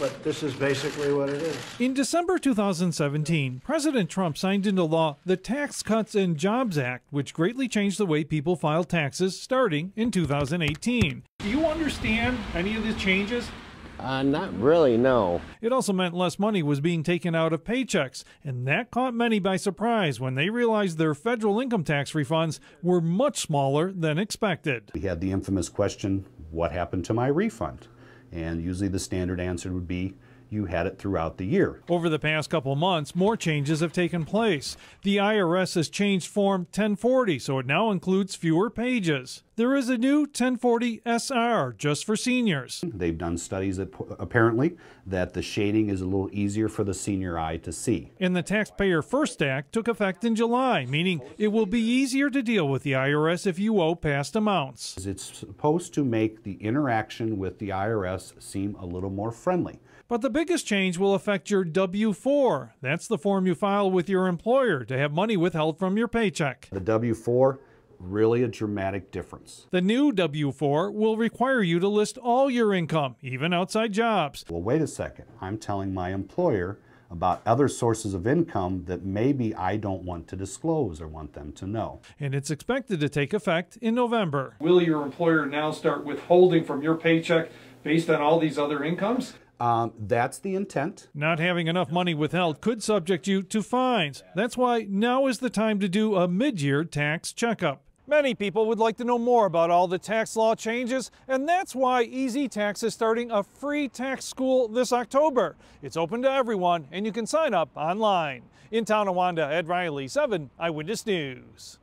But this is basically what it is. In December 2017, President Trump signed into law the Tax Cuts and Jobs Act, which greatly changed the way people file taxes starting in 2018. Do you understand any of these changes? Uh, not really, no. It also meant less money was being taken out of paychecks, and that caught many by surprise when they realized their federal income tax refunds were much smaller than expected. We had the infamous question what happened to my refund? And usually the standard answer would be you had it throughout the year. Over the past couple months, more changes have taken place. The IRS has changed Form 1040, so it now includes fewer pages. There is a new 1040 SR just for seniors. They've done studies that apparently that the shading is a little easier for the senior eye to see. And the Taxpayer First Act took effect in July, meaning it will be easier to deal with the IRS if you owe past amounts. It's supposed to make the interaction with the IRS seem a little more friendly. But the biggest change will affect your W-4. That's the form you file with your employer to have money withheld from your paycheck. The W-4 really a dramatic difference. The new W-4 will require you to list all your income, even outside jobs. Well, wait a second. I'm telling my employer about other sources of income that maybe I don't want to disclose or want them to know. And it's expected to take effect in November. Will your employer now start withholding from your paycheck based on all these other incomes? Um, that's the intent. Not having enough money withheld could subject you to fines. That's why now is the time to do a mid year tax checkup. Many people would like to know more about all the tax law changes, and that's why Easy Tax is starting a free tax school this October. It's open to everyone, and you can sign up online. In town Wanda, Ed Riley, 7 Eyewitness News.